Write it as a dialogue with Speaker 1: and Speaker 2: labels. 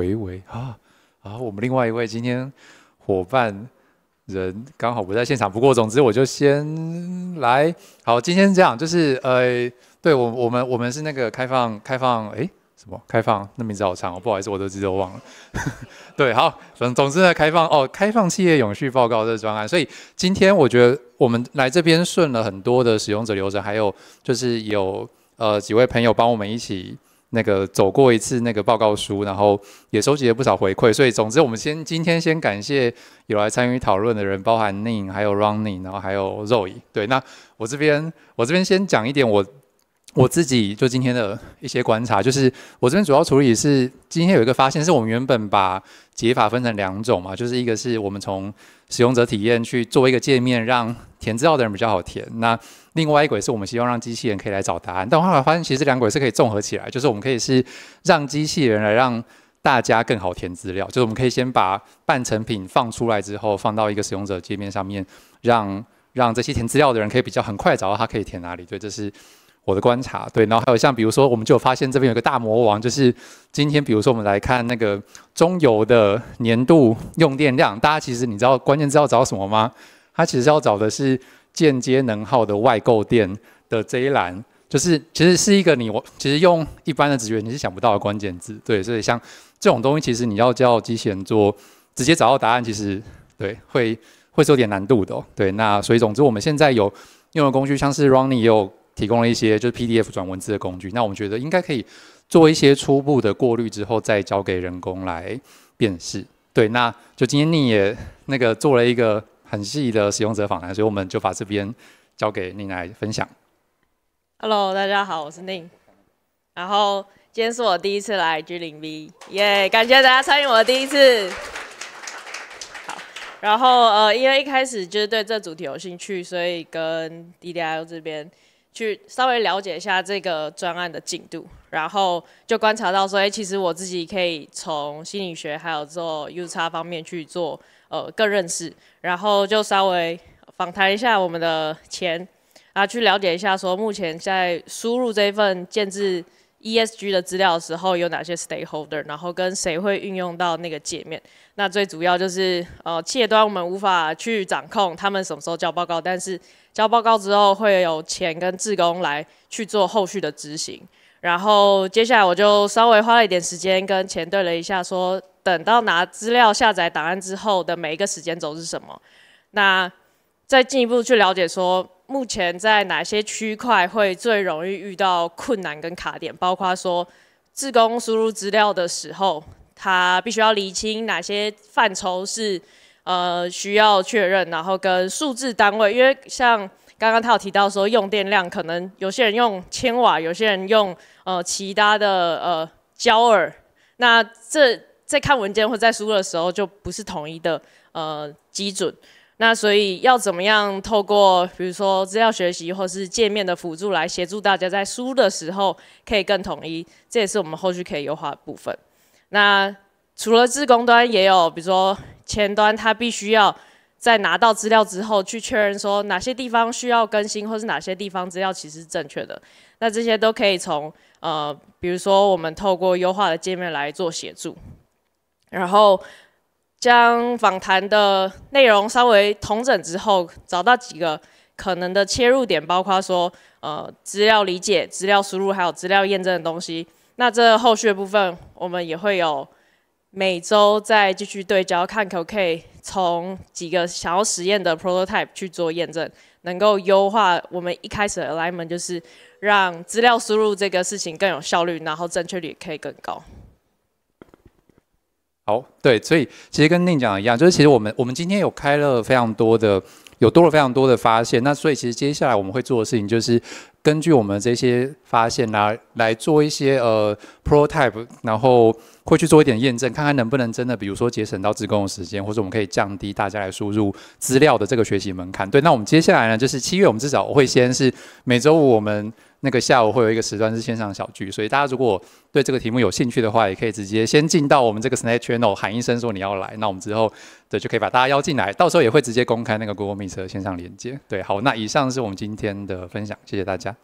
Speaker 1: 微微啊啊！我们另外一位今天伙伴人刚好不在现场，不过总之我就先来。好，今天这样，就是呃，对我我们我们是那个开放开放哎什么开放？那名字好长哦，不好意思，我都记得忘了。对，好总总之呢，开放哦，开放企业永续报告这个专案。所以今天我觉得我们来这边顺了很多的使用者流程，还有就是有呃几位朋友帮我们一起。那个走过一次那个报告书，然后也收集了不少回馈，所以总之我们先今天先感谢有来参与讨论的人，包含宁还有 Ronny，然后还有 Zoe。对，那我这边我这边先讲一点我。我自己就今天的一些观察，就是我这边主要处理是今天有一个发现，是我们原本把解法分成两种嘛，就是一个是我们从使用者体验去做一个界面，让填资料的人比较好填；那另外一轨是我们希望让机器人可以来找答案。但后来发现，其实两轨是可以综合起来，就是我们可以是让机器人来让大家更好填资料，就是我们可以先把半成品放出来之后，放到一个使用者界面上面，让让这些填资料的人可以比较很快找到他可以填哪里。所以这是。我的观察对，然后还有像比如说，我们就发现这边有个大魔王，就是今天比如说我们来看那个中油的年度用电量，大家其实你知道关键是要找什么吗？它其实要找的是间接能耗的外购电的这一栏，就是其实是一个你我其实用一般的直觉你是想不到的关键字，对，所以像这种东西，其实你要叫机器人做直接找到答案，其实对会会有点难度的。对，那所以总之我们现在有用的工具，像是 Runny 也有。提供了一些就是 PDF 转文字的工具，那我们觉得应该可以做一些初步的过滤之后再交给人工来辨识。对，那就今天宁也那个做了一个很细的使用者访谈，所以我们就把这边交给你来分享。
Speaker 2: Hello，大家好，我是宁，然后今天是我第一次来 G 零 V，耶，感谢大家参与我的第一次。好，然后呃，因为一开始就是对这主题有兴趣，所以跟 D D I O 这边。去稍微了解一下这个专案的进度，然后就观察到说，哎，其实我自己可以从心理学还有做 u s r 方面去做，呃，更认识，然后就稍微访谈一下我们的前啊，去了解一下说目前在输入这一份建制。ESG 的资料的时候有哪些 stakeholder，然后跟谁会运用到那个界面？那最主要就是呃，企业端我们无法去掌控他们什么时候交报告，但是交报告之后会有钱跟志工来去做后续的执行。然后接下来我就稍微花了一点时间跟钱对了一下，说等到拿资料下载档案之后的每一个时间轴是什么？那再进一步去了解说。目前在哪些区块会最容易遇到困难跟卡点？包括说，自工输入资料的时候，他必须要厘清哪些范畴是，呃，需要确认，然后跟数字单位，因为像刚刚他有提到说用电量，可能有些人用千瓦，有些人用呃其他的呃焦耳，那这在看文件或在输入的时候就不是统一的呃基准。那所以要怎么样透过比如说资料学习或是界面的辅助来协助大家在输的时候可以更统一，这也是我们后续可以优化的部分。那除了自攻端也有，比如说前端，它必须要在拿到资料之后去确认说哪些地方需要更新，或是哪些地方资料其实是正确的。那这些都可以从呃，比如说我们透过优化的界面来做协助，然后。将访谈的内容稍微统整之后，找到几个可能的切入点，包括说，呃，资料理解、资料输入还有资料验证的东西。那这后续的部分，我们也会有每周再继续对焦，看可不可以从几个想要实验的 prototype 去做验证，能够优化我们一开始的 alignment，就是让资料输入这个事情更有效率，然后正确率可以更高。
Speaker 1: 好，对，所以其实跟宁讲一样，就是其实我们我们今天有开了非常多的，有多了非常多的发现。那所以其实接下来我们会做的事情就是，根据我们这些发现来来做一些呃 prototype，然后会去做一点验证，看看能不能真的，比如说节省到自工的时间，或者我们可以降低大家来输入资料的这个学习门槛。对，那我们接下来呢，就是七月我们至少会先是每周五我们。那个下午会有一个时段是线上小聚，所以大家如果对这个题目有兴趣的话，也可以直接先进到我们这个 s n a p c h a n e l 喊一声说你要来，那我们之后对就可以把大家邀进来，到时候也会直接公开那个 Google Meet 的线上连接。对，好，那以上是我们今天的分享，谢谢大家。